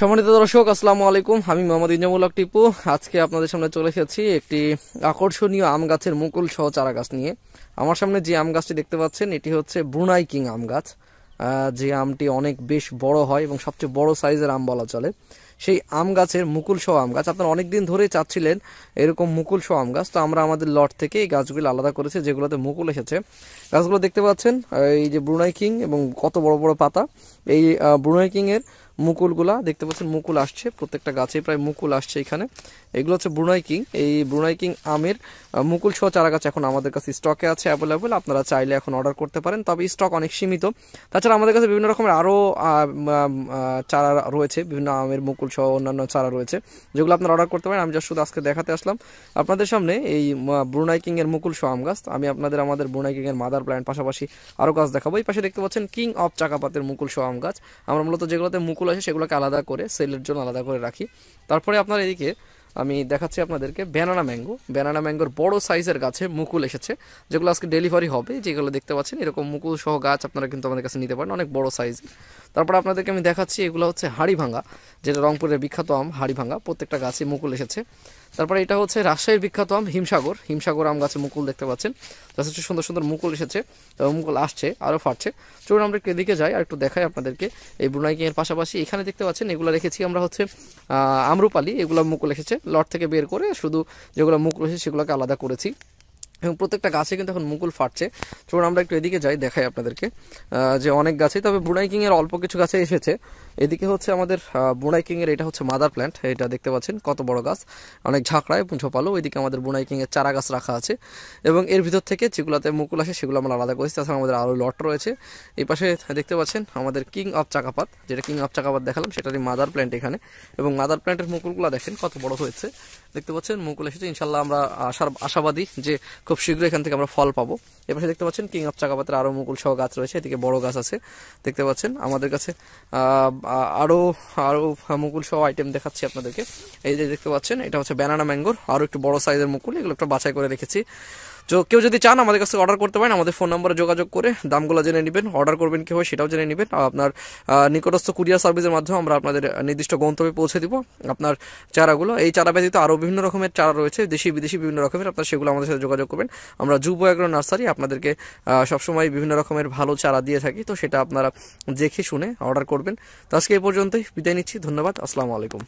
সম্মানিত দর্শক আসসালামু আলাইকুম আমি মোহাম্মদ ইনামুল্লাহ টিপু আজকে আপনাদের সামনে চলে এসেছি একটি আকর্ষণীয় আম গাছের মুকুল সহ চারা গাছ নিয়ে আমার সামনে যে আম গাছটি দেখতে পাচ্ছেন এটি হচ্ছে ব্রুনাই কিং আম গাছ যে আমটি অনেক বেশ বড় হয় এবং সবচেয়ে বড় সাইজের আম বলা চলে সেই আম গাছের মুকুল সহ আম গাছ আপনারা অনেকদিন ধরে চাচ্ছিলেন এরকম মুকুল সহ আম গাছ তো আমরা আমাদের লট থেকে এই গাছগুলি আলাদা করেছি যেগুলোতে মুকুল এসেছে গাছগুলো দেখতে পাচ্ছেন এই যে ব্রুনাই কিং এবং কত বড় বড় পাতা এই ব্রুনাই কিংয়ের মুকুলগুলা দেখতে পাচ্ছেন মুকুল আসছে প্রত্যেকটা গাছে প্রায় মুকুল আসছে এখানে এগুলো হচ্ছে ব্রুনাই কিং এই ব্রুনাই কিং আমের মুকুল সহ চারা গাছ এখন আমাদের কাছে স্টকে আছে অ্যাভেলেবেল আপনারা চাইলে এখন অর্ডার করতে পারেন তবে স্টক অনেক সীমিত তাছাড়া আমাদের কাছে বিভিন্ন রকমের আরও চারা রয়েছে বিভিন্ন আমের মুকুল সহ অন্যান্য চারা রয়েছে যেগুলো আপনারা অর্ডার করতে পারেন আমি যা শুধু আজকে দেখাতে আসলাম আপনাদের সামনে এই ব্রুনাই কিংয়ের মুকুল সহ আম গাছ আমি আপনাদের আমাদের ব্রুনাই কিংয়ের মাদার প্ল্যান্ট পাশাপাশি আরও গাছ দেখাবো এই পাশে দেখতে পাচ্ছেন কিং অফ চাকাপাতের মুকুল সহ আম গাছ আমরা মূলত যেগুলোতে মুকুল আছে সেগুলোকে আলাদা করে সেলের জন্য আলাদা করে রাখি তারপরে আপনার এদিকে আমি দেখাচ্ছি আপনাদেরকে ব্যানানা ম্যাঙ্গো ব্যানানা ম্যাঙ্গোর বড় সাইজের গাছে মুকুল এসেছে যেগুলো আজকে ডেলিভারি হবে যেগুলো দেখতে পাচ্ছেন এরকম মুকুল সহ গাছ আপনারা কিন্তু আমাদের কাছে নিতে পারেন অনেক বড় সাইজ তারপর আপনাদেরকে আমি দেখাচ্ছি এগুলো হচ্ছে হাড়ি ভাঙা যেটা রংপুরের বিখ্যাত আম হাড়ি ভাঙা প্রত্যেকটা গাছে মুকুল এসেছে তারপরে এটা হচ্ছে রাজশাহীর বিখ্যাত আম হিমসাগর হিমসাগর আম গাছে মুকুল দেখতে পাচ্ছেন যথেষ্ট সুন্দর সুন্দর মুকুল এসেছে এবং মুকুল আসছে আরও ফাটছে চলুন আমরা একটু এদিকে যাই আর একটু দেখাই আপনাদেরকে এই ব্রুনাইকিংয়ের পাশাপাশি এখানে দেখতে পাচ্ছেন এগুলো রেখেছি আমরা হচ্ছে আমরুপালি এগুলো মুকুল এসেছে লট থেকে বের করে শুধু যেগুলো মুকুল এসেছে সেগুলোকে আলাদা করেছি এবং প্রত্যেকটা গাছে কিন্তু এখন মুকুল ফাটছে চলুন আমরা একটু এদিকে যাই দেখাই আপনাদেরকে যে অনেক গাছে তবে এর অল্প কিছু গাছে এসেছে এদিকে হচ্ছে আমাদের এর এটা হচ্ছে মাদার প্ল্যান্ট এটা দেখতে পাচ্ছেন কত বড় গাছ অনেক ঝাঁকড়ায় এবং পালো ওইদিকে আমাদের এর চারা গাছ রাখা আছে এবং এর ভিতর থেকে যেগুলোতে মুকুল আসে সেগুলো আমরা আলাদা করেছি তাছাড়া আমাদের আরও লট রয়েছে এই পাশে দেখতে পাচ্ছেন আমাদের কিং অফ চাকাপাত যেটা কিং অফ চাকাপাত দেখালাম সেটারই মাদার প্ল্যান্ট এখানে এবং মাদার প্ল্যান্টের মুকুলগুলো দেখেন কত বড় হয়েছে দেখতে পাচ্ছেন মুকুল এসেছে ইনশাল্লাহ আমরা আশার আশাবাদী যে খুব শীঘ্র এখান থেকে আমরা ফল পাবো এবার দেখতে পাচ্ছেন কিং অফ চাকাপাতার আরও মুকুল সহ গাছ রয়েছে এদিকে বড় গাছ আছে দেখতে পাচ্ছেন আমাদের কাছে আরও আরও মুকুল সহ আইটেম দেখাচ্ছি আপনাদেরকে এই যে দেখতে পাচ্ছেন এটা হচ্ছে ব্যানানা ম্যাঙ্গোর আরও একটু বড় সাইজের মুকুল এগুলো একটা বাছাই করে রেখেছি তো কেউ যদি চান আমাদের কাছে অর্ডার করতে পারেন আমাদের ফোন নম্বরে যোগাযোগ করে দামগুলো জেনে নেবেন অর্ডার করবেন কীভাবে সেটাও জেনে নেবেন আপনার নিকটস্থ কুরিয়ার সার্ভিসের মাধ্যমে আমরা আপনাদের নির্দিষ্ট গন্তব্যে পৌঁছে দিব আপনার চারাগুলো এই চারা ব্যতীত আরও বিভিন্ন রকমের চারা রয়েছে দেশি বিদেশি বিভিন্ন রকমের আপনার সেগুলো আমাদের সাথে যোগাযোগ করবেন আমরা যুব এগ্রো নার্সারি আপনাদেরকে সবসময় বিভিন্ন রকমের ভালো চারা দিয়ে থাকি তো সেটা আপনারা দেখে শুনে অর্ডার করবেন তো আজকে এই পর্যন্তই বিদায় নিচ্ছি ধন্যবাদ আসসালামু আলাইকুম